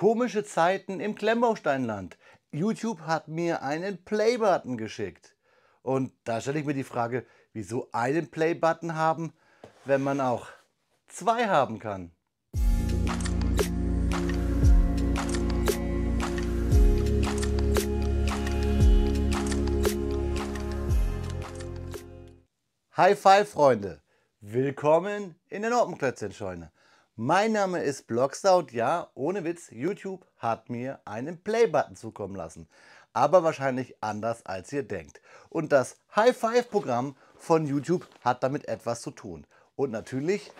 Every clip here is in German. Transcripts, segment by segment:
Komische Zeiten im Klemmbausteinland. YouTube hat mir einen Play-Button geschickt. Und da stelle ich mir die Frage, wieso einen Play-Button haben, wenn man auch zwei haben kann. High Five, Freunde! Willkommen in der Nordenklötzchenscheune. Mein Name ist Blogstout. Ja, ohne Witz, YouTube hat mir einen Play-Button zukommen lassen. Aber wahrscheinlich anders als ihr denkt. Und das High-Five-Programm von YouTube hat damit etwas zu tun. Und natürlich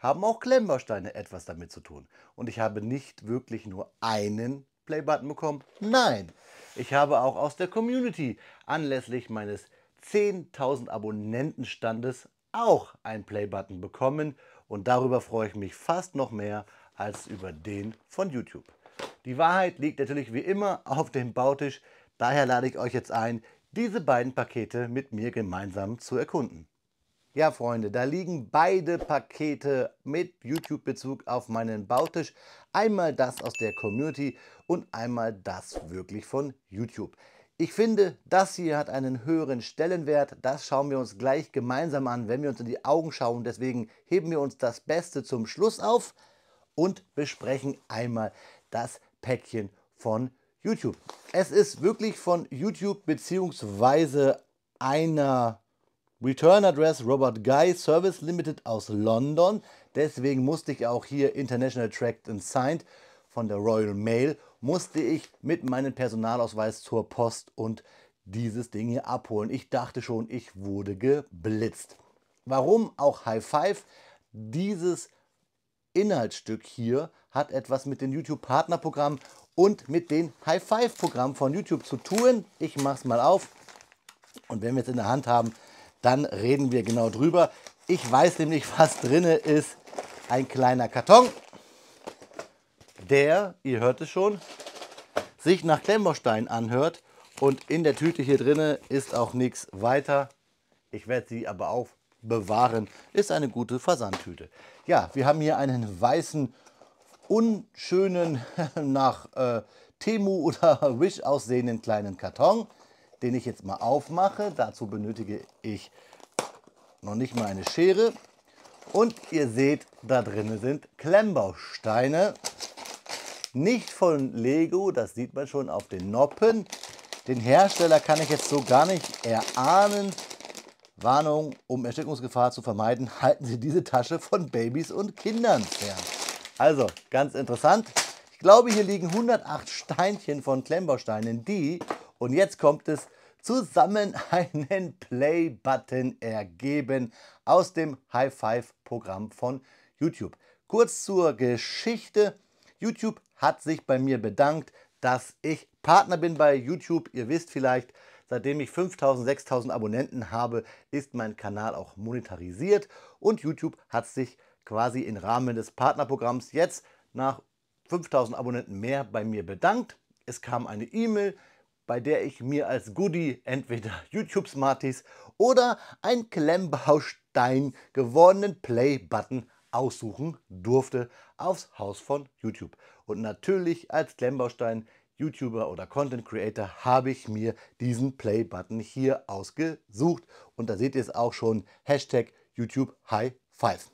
haben auch Klemmbausteine etwas damit zu tun. Und ich habe nicht wirklich nur einen Play-Button bekommen. Nein, ich habe auch aus der Community anlässlich meines 10.000 Abonnentenstandes auch einen Play-Button bekommen und darüber freue ich mich fast noch mehr als über den von YouTube. Die Wahrheit liegt natürlich wie immer auf dem Bautisch. Daher lade ich euch jetzt ein, diese beiden Pakete mit mir gemeinsam zu erkunden. Ja, Freunde, da liegen beide Pakete mit YouTube-Bezug auf meinen Bautisch. Einmal das aus der Community und einmal das wirklich von YouTube. Ich finde, das hier hat einen höheren Stellenwert. Das schauen wir uns gleich gemeinsam an, wenn wir uns in die Augen schauen. Deswegen heben wir uns das Beste zum Schluss auf und besprechen einmal das Päckchen von YouTube. Es ist wirklich von YouTube bzw. einer Return Address Robert Guy Service Limited aus London. Deswegen musste ich auch hier International Tracked and Signed von der Royal Mail musste ich mit meinem Personalausweis zur Post und dieses Ding hier abholen. Ich dachte schon, ich wurde geblitzt. Warum auch High Five? Dieses Inhaltsstück hier hat etwas mit dem YouTube-Partnerprogramm und mit dem High Five-Programm von YouTube zu tun. Ich mache es mal auf und wenn wir es in der Hand haben, dann reden wir genau drüber. Ich weiß nämlich, was drin ist. Ein kleiner Karton der, ihr hört es schon, sich nach Klemmbaustein anhört. Und in der Tüte hier drinne ist auch nichts weiter. Ich werde sie aber aufbewahren. Ist eine gute Versandtüte. Ja, wir haben hier einen weißen, unschönen, nach äh, Temu oder Wish aussehenden kleinen Karton, den ich jetzt mal aufmache. Dazu benötige ich noch nicht mal eine Schere. Und ihr seht, da drin sind Klemmbausteine nicht von Lego, das sieht man schon auf den Noppen. Den Hersteller kann ich jetzt so gar nicht erahnen. Warnung, um Erstickungsgefahr zu vermeiden, halten Sie diese Tasche von Babys und Kindern fern. Also, ganz interessant. Ich glaube, hier liegen 108 Steinchen von Klemmbausteinen, die, und jetzt kommt es, zusammen einen Play-Button ergeben aus dem High-Five-Programm von YouTube. Kurz zur Geschichte. YouTube hat sich bei mir bedankt, dass ich Partner bin bei YouTube. Ihr wisst vielleicht, seitdem ich 5000, 6000 Abonnenten habe, ist mein Kanal auch monetarisiert und YouTube hat sich quasi im Rahmen des Partnerprogramms jetzt nach 5000 Abonnenten mehr bei mir bedankt. Es kam eine E-Mail, bei der ich mir als Goodie entweder YouTube Smarties oder einen Klemmbaustein gewordenen Play-Button aussuchen durfte aufs Haus von YouTube. Und natürlich als Klemmbaustein, YouTuber oder Content Creator habe ich mir diesen Play-Button hier ausgesucht. Und da seht ihr es auch schon, Hashtag YouTube High Five.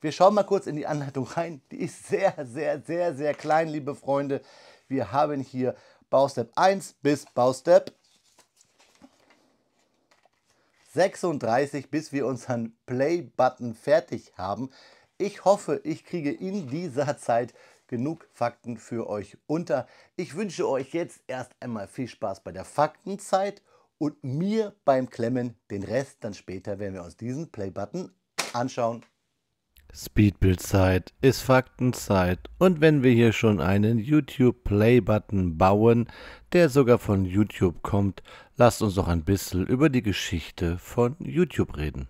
Wir schauen mal kurz in die Anleitung rein. Die ist sehr, sehr, sehr, sehr klein, liebe Freunde. Wir haben hier Baustep 1 bis Baustep 36, bis wir unseren Play-Button fertig haben. Ich hoffe, ich kriege in dieser Zeit genug Fakten für euch unter. Ich wünsche euch jetzt erst einmal viel Spaß bei der Faktenzeit und mir beim Klemmen. Den Rest dann später, wenn wir uns diesen Playbutton anschauen. Speedbild-Zeit ist Faktenzeit und wenn wir hier schon einen youtube Playbutton bauen, der sogar von YouTube kommt, lasst uns doch ein bisschen über die Geschichte von YouTube reden.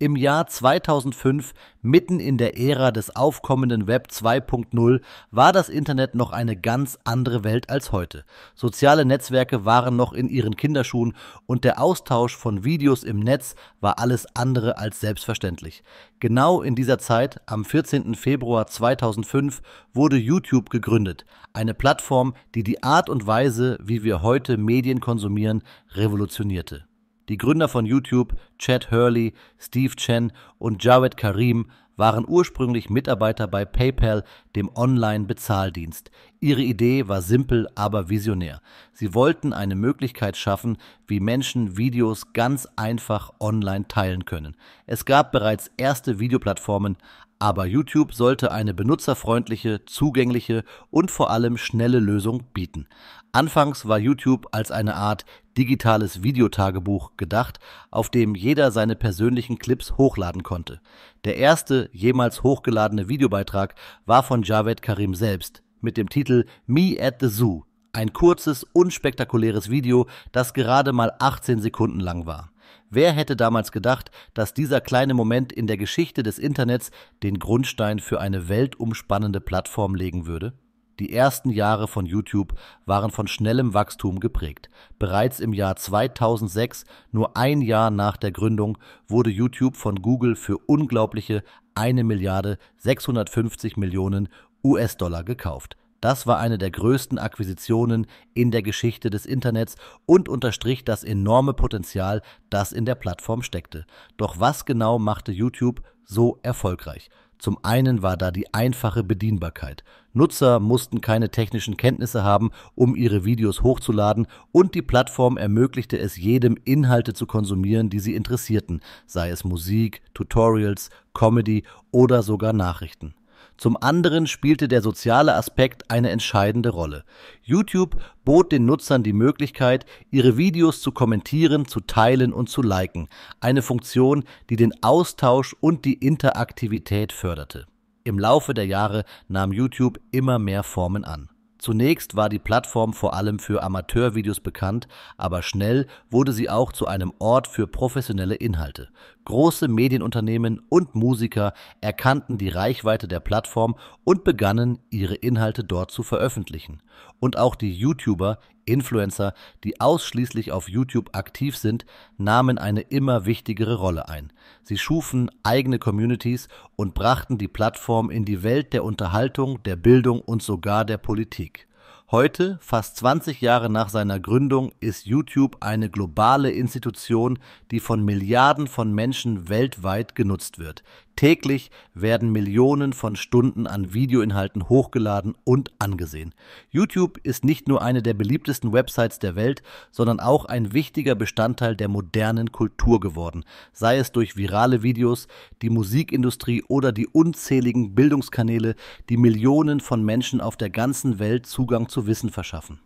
Im Jahr 2005, mitten in der Ära des aufkommenden Web 2.0, war das Internet noch eine ganz andere Welt als heute. Soziale Netzwerke waren noch in ihren Kinderschuhen und der Austausch von Videos im Netz war alles andere als selbstverständlich. Genau in dieser Zeit, am 14. Februar 2005, wurde YouTube gegründet, eine Plattform, die die Art und Weise, wie wir heute Medien konsumieren, revolutionierte. Die Gründer von YouTube, Chad Hurley, Steve Chen und Jared Karim, waren ursprünglich Mitarbeiter bei PayPal, dem Online-Bezahldienst. Ihre Idee war simpel, aber visionär. Sie wollten eine Möglichkeit schaffen, wie Menschen Videos ganz einfach online teilen können. Es gab bereits erste Videoplattformen, aber YouTube sollte eine benutzerfreundliche, zugängliche und vor allem schnelle Lösung bieten. Anfangs war YouTube als eine Art digitales Videotagebuch gedacht, auf dem jeder seine persönlichen Clips hochladen konnte. Der erste jemals hochgeladene Videobeitrag war von Javed Karim selbst mit dem Titel Me at the Zoo, ein kurzes, unspektakuläres Video, das gerade mal 18 Sekunden lang war. Wer hätte damals gedacht, dass dieser kleine Moment in der Geschichte des Internets den Grundstein für eine weltumspannende Plattform legen würde? Die ersten Jahre von YouTube waren von schnellem Wachstum geprägt. Bereits im Jahr 2006, nur ein Jahr nach der Gründung, wurde YouTube von Google für unglaubliche 1 Milliarde 650 Millionen US-Dollar gekauft. Das war eine der größten Akquisitionen in der Geschichte des Internets und unterstrich das enorme Potenzial, das in der Plattform steckte. Doch was genau machte YouTube so erfolgreich? Zum einen war da die einfache Bedienbarkeit. Nutzer mussten keine technischen Kenntnisse haben, um ihre Videos hochzuladen und die Plattform ermöglichte es jedem, Inhalte zu konsumieren, die sie interessierten, sei es Musik, Tutorials, Comedy oder sogar Nachrichten. Zum anderen spielte der soziale Aspekt eine entscheidende Rolle. YouTube bot den Nutzern die Möglichkeit, ihre Videos zu kommentieren, zu teilen und zu liken, eine Funktion, die den Austausch und die Interaktivität förderte. Im Laufe der Jahre nahm YouTube immer mehr Formen an. Zunächst war die Plattform vor allem für Amateurvideos bekannt, aber schnell wurde sie auch zu einem Ort für professionelle Inhalte. Große Medienunternehmen und Musiker erkannten die Reichweite der Plattform und begannen, ihre Inhalte dort zu veröffentlichen. Und auch die YouTuber Influencer, die ausschließlich auf YouTube aktiv sind, nahmen eine immer wichtigere Rolle ein. Sie schufen eigene Communities und brachten die Plattform in die Welt der Unterhaltung, der Bildung und sogar der Politik. Heute, fast 20 Jahre nach seiner Gründung, ist YouTube eine globale Institution, die von Milliarden von Menschen weltweit genutzt wird. Täglich werden Millionen von Stunden an Videoinhalten hochgeladen und angesehen. YouTube ist nicht nur eine der beliebtesten Websites der Welt, sondern auch ein wichtiger Bestandteil der modernen Kultur geworden, sei es durch virale Videos, die Musikindustrie oder die unzähligen Bildungskanäle, die Millionen von Menschen auf der ganzen Welt Zugang zu Wissen verschaffen.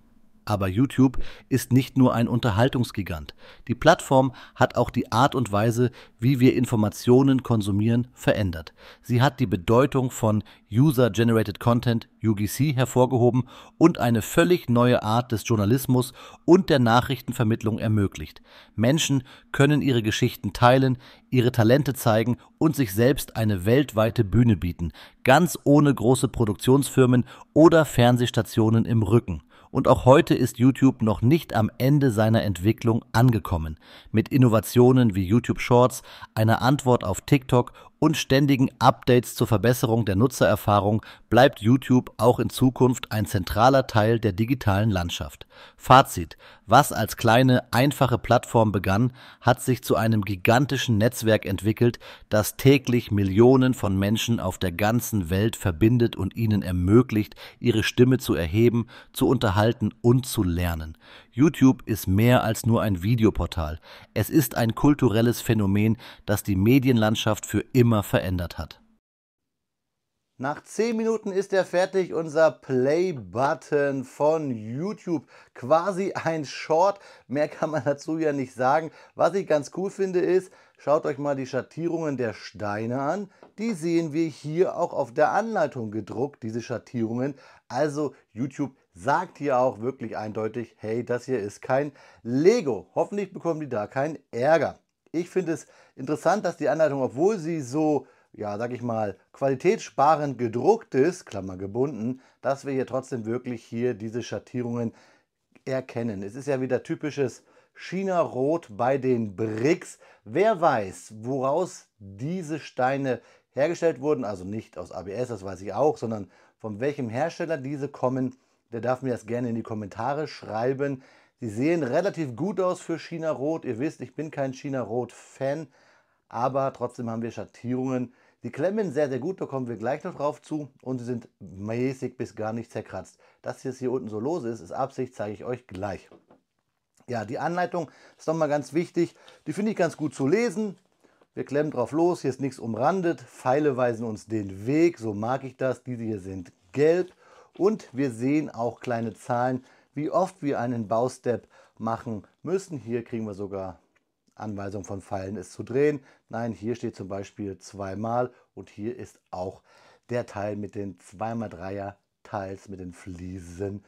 Aber YouTube ist nicht nur ein Unterhaltungsgigant. Die Plattform hat auch die Art und Weise, wie wir Informationen konsumieren, verändert. Sie hat die Bedeutung von User-Generated Content, UGC, hervorgehoben und eine völlig neue Art des Journalismus und der Nachrichtenvermittlung ermöglicht. Menschen können ihre Geschichten teilen, ihre Talente zeigen und sich selbst eine weltweite Bühne bieten, ganz ohne große Produktionsfirmen oder Fernsehstationen im Rücken. Und auch heute ist YouTube noch nicht am Ende seiner Entwicklung angekommen. Mit Innovationen wie YouTube Shorts, einer Antwort auf TikTok und ständigen Updates zur Verbesserung der Nutzererfahrung bleibt YouTube auch in Zukunft ein zentraler Teil der digitalen Landschaft. Fazit. Was als kleine, einfache Plattform begann, hat sich zu einem gigantischen Netzwerk entwickelt, das täglich Millionen von Menschen auf der ganzen Welt verbindet und ihnen ermöglicht, ihre Stimme zu erheben, zu unterhalten und zu lernen. YouTube ist mehr als nur ein Videoportal. Es ist ein kulturelles Phänomen, das die Medienlandschaft für immer immer verändert hat. Nach 10 Minuten ist er fertig, unser Play-Button von YouTube. Quasi ein Short, mehr kann man dazu ja nicht sagen. Was ich ganz cool finde ist, schaut euch mal die Schattierungen der Steine an. Die sehen wir hier auch auf der Anleitung gedruckt, diese Schattierungen. Also YouTube sagt hier auch wirklich eindeutig, hey, das hier ist kein Lego. Hoffentlich bekommen die da keinen Ärger. Ich finde es interessant, dass die Anleitung, obwohl sie so, ja, sag ich mal, qualitätssparend gedruckt ist, Klammer gebunden, dass wir hier trotzdem wirklich hier diese Schattierungen erkennen. Es ist ja wieder typisches China-Rot bei den Bricks. Wer weiß, woraus diese Steine hergestellt wurden, also nicht aus ABS, das weiß ich auch, sondern von welchem Hersteller diese kommen, der darf mir das gerne in die Kommentare schreiben. Sie sehen relativ gut aus für China Rot. Ihr wisst, ich bin kein China Rot-Fan, aber trotzdem haben wir Schattierungen. Die klemmen sehr, sehr gut, da kommen wir gleich noch drauf zu und sie sind mäßig bis gar nicht zerkratzt. Dass es hier unten so los ist, ist Absicht, zeige ich euch gleich. Ja, die Anleitung ist nochmal ganz wichtig. Die finde ich ganz gut zu lesen. Wir klemmen drauf los, hier ist nichts umrandet. Pfeile weisen uns den Weg, so mag ich das. Diese hier sind gelb. Und wir sehen auch kleine Zahlen, wie oft wir einen Baustep machen müssen. Hier kriegen wir sogar Anweisung von Pfeilen, es zu drehen. Nein, hier steht zum Beispiel zweimal und hier ist auch der Teil mit den 2x3er Teils mit den Fliesen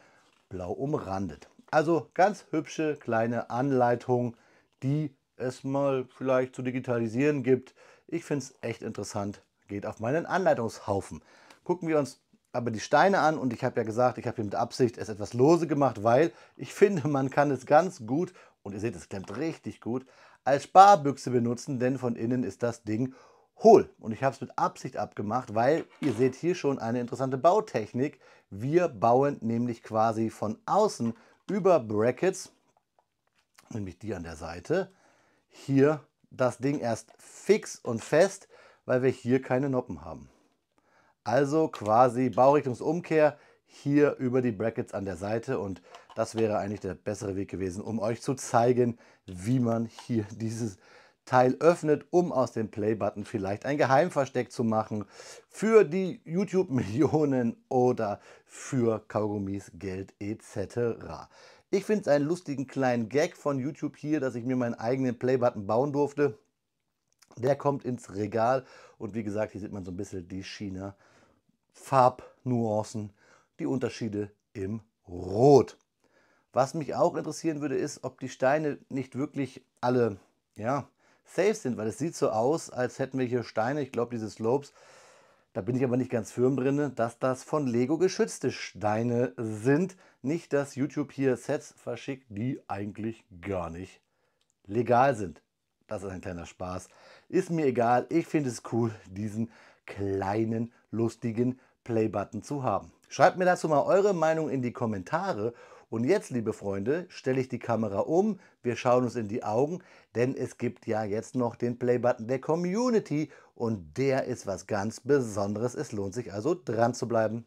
blau umrandet. Also ganz hübsche kleine Anleitung, die es mal vielleicht zu digitalisieren gibt. Ich finde es echt interessant. Geht auf meinen Anleitungshaufen. Gucken wir uns aber die Steine an und ich habe ja gesagt, ich habe hier mit Absicht es etwas lose gemacht, weil ich finde, man kann es ganz gut, und ihr seht, es klemmt richtig gut, als Sparbüchse benutzen, denn von innen ist das Ding hohl. Und ich habe es mit Absicht abgemacht, weil ihr seht hier schon eine interessante Bautechnik. Wir bauen nämlich quasi von außen über Brackets, nämlich die an der Seite, hier das Ding erst fix und fest, weil wir hier keine Noppen haben. Also quasi Baurichtungsumkehr hier über die Brackets an der Seite und das wäre eigentlich der bessere Weg gewesen, um euch zu zeigen, wie man hier dieses Teil öffnet, um aus dem Play-Button vielleicht ein Geheimversteck zu machen für die YouTube-Millionen oder für Kaugummis, Geld etc. Ich finde es einen lustigen kleinen Gag von YouTube hier, dass ich mir meinen eigenen Play-Button bauen durfte. Der kommt ins Regal und wie gesagt, hier sieht man so ein bisschen die China- Farbnuancen, die Unterschiede im Rot. Was mich auch interessieren würde, ist, ob die Steine nicht wirklich alle ja, safe sind, weil es sieht so aus, als hätten wir hier Steine, ich glaube diese Slopes, da bin ich aber nicht ganz firm drin, dass das von Lego geschützte Steine sind. Nicht, dass YouTube hier Sets verschickt, die eigentlich gar nicht legal sind. Das ist ein kleiner Spaß. Ist mir egal, ich finde es cool, diesen kleinen lustigen Playbutton zu haben. Schreibt mir dazu mal eure Meinung in die Kommentare. Und jetzt, liebe Freunde, stelle ich die Kamera um, wir schauen uns in die Augen, denn es gibt ja jetzt noch den Playbutton der Community und der ist was ganz Besonderes. Es lohnt sich also dran zu bleiben.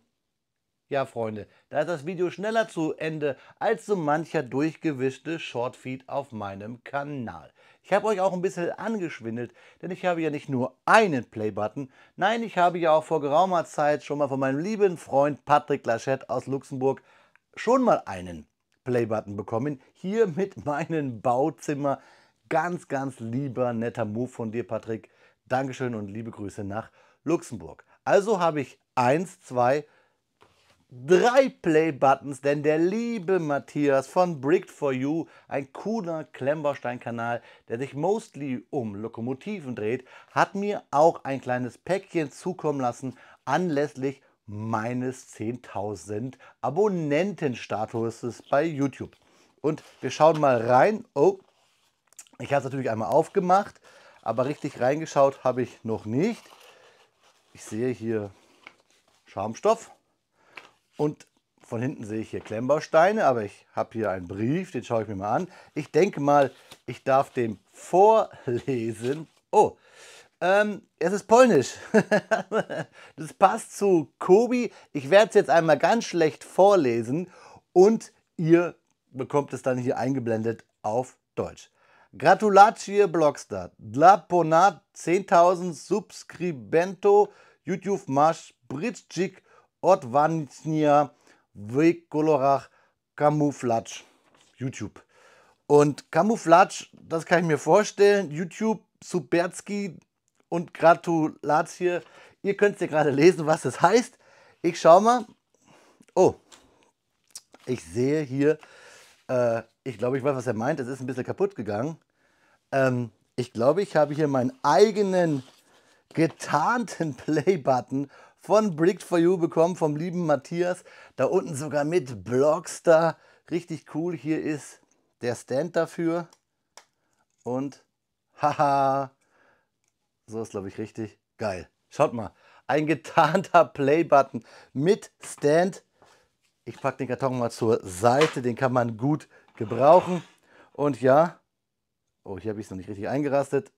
Ja, Freunde, da ist das Video schneller zu Ende als so mancher durchgewischte Shortfeed auf meinem Kanal. Ich habe euch auch ein bisschen angeschwindelt, denn ich habe ja nicht nur einen Play-Button, nein, ich habe ja auch vor geraumer Zeit schon mal von meinem lieben Freund Patrick Lachette aus Luxemburg schon mal einen Play-Button bekommen. Hier mit meinem Bauzimmer. Ganz, ganz lieber, netter Move von dir, Patrick. Dankeschön und liebe Grüße nach Luxemburg. Also habe ich eins, zwei, drei Play-Buttons, denn der liebe Matthias von Bricked for You, ein cooler Klemmbaustein-Kanal, der sich mostly um Lokomotiven dreht, hat mir auch ein kleines Päckchen zukommen lassen anlässlich meines 10.000 Abonnentenstatuses bei YouTube. Und wir schauen mal rein. Oh, ich habe es natürlich einmal aufgemacht, aber richtig reingeschaut habe ich noch nicht. Ich sehe hier Schaumstoff. Und von hinten sehe ich hier Klemmbausteine, aber ich habe hier einen Brief, den schaue ich mir mal an. Ich denke mal, ich darf dem vorlesen. Oh, ähm, es ist polnisch. das passt zu Kobi. Ich werde es jetzt einmal ganz schlecht vorlesen und ihr bekommt es dann hier eingeblendet auf Deutsch. Gratulacje Blogstar. Dla ponad 10.000 subskribento YouTube masz Britschik Odwansnia Vejkolorach Camouflage. YouTube. Und Camouflage, das kann ich mir vorstellen. YouTube, Subertski und Gratulatio. Ihr könnt es ja gerade lesen, was das heißt. Ich schau mal. Oh, ich sehe hier, äh, ich glaube, ich weiß, was er meint. Es ist ein bisschen kaputt gegangen. Ähm, ich glaube, ich habe hier meinen eigenen getarnten Play-Button von Bricked for You bekommen, vom lieben Matthias. Da unten sogar mit Blogstar. Richtig cool. Hier ist der Stand dafür. Und haha, so ist glaube ich richtig geil. Schaut mal, ein getarnter Play-Button mit Stand. Ich packe den Karton mal zur Seite, den kann man gut gebrauchen. Und ja, oh, hier habe ich es noch nicht richtig eingerastet.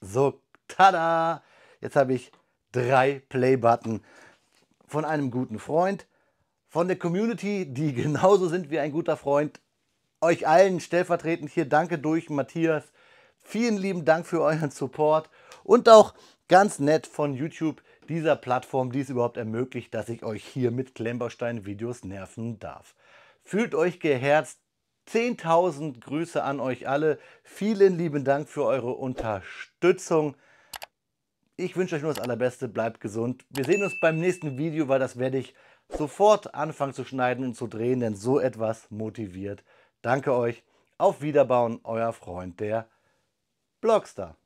So, tada! Jetzt habe ich drei Play-Button von einem guten Freund, von der Community, die genauso sind wie ein guter Freund. Euch allen stellvertretend hier danke durch Matthias. Vielen lieben Dank für euren Support und auch ganz nett von YouTube dieser Plattform, die es überhaupt ermöglicht, dass ich euch hier mit Klemmbaustein-Videos nerven darf. Fühlt euch geherzt. 10.000 Grüße an euch alle. Vielen lieben Dank für eure Unterstützung. Ich wünsche euch nur das Allerbeste, bleibt gesund. Wir sehen uns beim nächsten Video, weil das werde ich sofort anfangen zu schneiden und zu drehen, denn so etwas motiviert. Danke euch. Auf Wiederbauen, euer Freund der Blogstar.